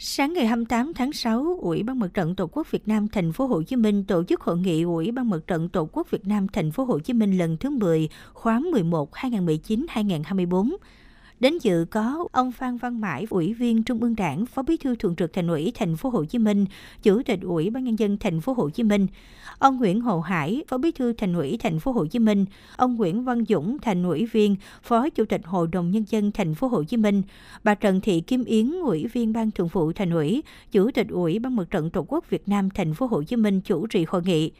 Sáng ngày 28 tháng 6, Ủy ban Mặt trận Tổ quốc Việt Nam Thành phố Hồ Chí Minh tổ chức hội nghị Ủy ban Mặt trận Tổ quốc Việt Nam Thành phố Hồ Chí Minh lần thứ 10, khóa 11 2019-2024. Đến dự có ông Phan Văn Mãi, Ủy viên Trung ương Đảng, Phó Bí thư Thường trực Thành ủy Thành phố Hồ Chí Minh, Chủ tịch Ủy ban nhân dân Thành phố Hồ Chí Minh, ông Nguyễn Hồ Hải, Phó Bí thư Thành ủy Thành phố Hồ Chí Minh, ông Nguyễn Văn Dũng, Thành ủy viên, Phó Chủ tịch Hội đồng nhân dân Thành phố Hồ Chí Minh, bà Trần Thị Kim Yến, Ủy viên Ban Thường vụ Thành ủy, Chủ tịch Ủy ban Mặt trận Tổ quốc Việt Nam Thành phố Hồ Chí Minh chủ trì hội nghị.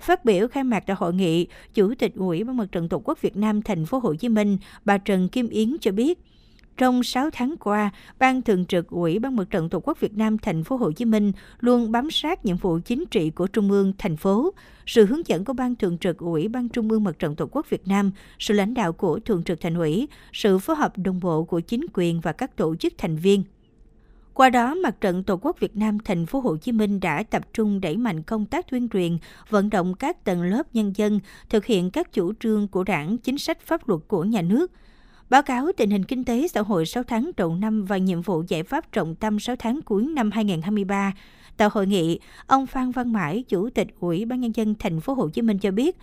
Phát biểu khai mạc tại hội nghị, Chủ tịch Ủy ban Mặt trận Tổ quốc Việt Nam thành phố Hồ Chí Minh, bà Trần Kim Yến cho biết, trong 6 tháng qua, Ban Thường trực Ủy ban Mặt trận Tổ quốc Việt Nam thành phố Hồ Chí Minh luôn bám sát nhiệm vụ chính trị của Trung ương thành phố, sự hướng dẫn của Ban Thường trực Ủy ban Trung ương Mặt trận Tổ quốc Việt Nam, sự lãnh đạo của Thường trực Thành ủy, sự phối hợp đồng bộ của chính quyền và các tổ chức thành viên. Qua đó, Mặt trận Tổ quốc Việt Nam thành phố Hồ Chí Minh đã tập trung đẩy mạnh công tác tuyên truyền, vận động các tầng lớp nhân dân thực hiện các chủ trương của Đảng, chính sách pháp luật của nhà nước. Báo cáo tình hình kinh tế xã hội 6 tháng đầu năm và nhiệm vụ giải pháp trọng tâm 6 tháng cuối năm 2023. Tại hội nghị, ông Phan Văn Mãi, Chủ tịch Ủy ban nhân dân thành phố Hồ Chí Minh cho biết,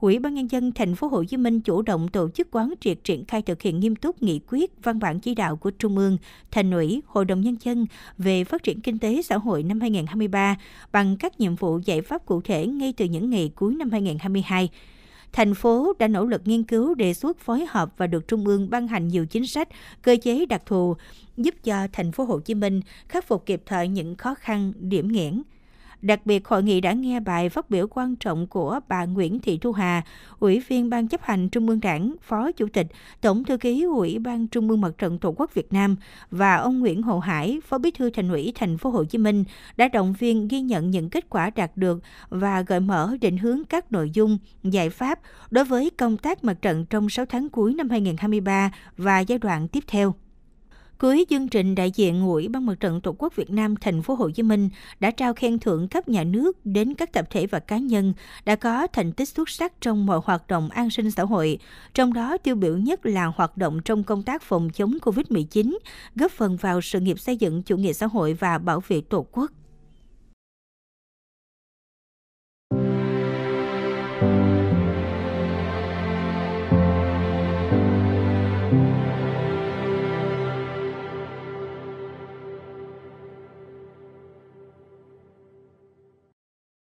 Ủy ban nhân dân thành phố Hồ Chí Minh chủ động tổ chức quán triệt triển khai thực hiện nghiêm túc nghị quyết, văn bản chỉ đạo của Trung ương, Thành ủy, Hội đồng nhân dân về phát triển kinh tế xã hội năm 2023 bằng các nhiệm vụ giải pháp cụ thể ngay từ những ngày cuối năm 2022 thành phố đã nỗ lực nghiên cứu đề xuất phối hợp và được trung ương ban hành nhiều chính sách, cơ chế đặc thù giúp cho thành phố Hồ Chí Minh khắc phục kịp thời những khó khăn, điểm nghẽn Đặc biệt, hội nghị đã nghe bài phát biểu quan trọng của bà Nguyễn Thị Thu Hà, Ủy viên Ban chấp hành Trung ương Đảng, Phó Chủ tịch, Tổng thư ký Ủy ban Trung ương Mặt trận Tổ quốc Việt Nam và ông Nguyễn Hồ Hải, Phó Bí thư Thành ủy Thành phố Hồ Chí Minh đã động viên ghi nhận những kết quả đạt được và gợi mở định hướng các nội dung, giải pháp đối với công tác mặt trận trong 6 tháng cuối năm 2023 và giai đoạn tiếp theo cưới Dương Trịnh đại diện Ủy ban Mặt trận Tổ quốc Việt Nam thành phố Hồ Chí Minh đã trao khen thưởng cấp nhà nước đến các tập thể và cá nhân đã có thành tích xuất sắc trong mọi hoạt động an sinh xã hội, trong đó tiêu biểu nhất là hoạt động trong công tác phòng chống COVID-19, góp phần vào sự nghiệp xây dựng chủ nghĩa xã hội và bảo vệ Tổ quốc.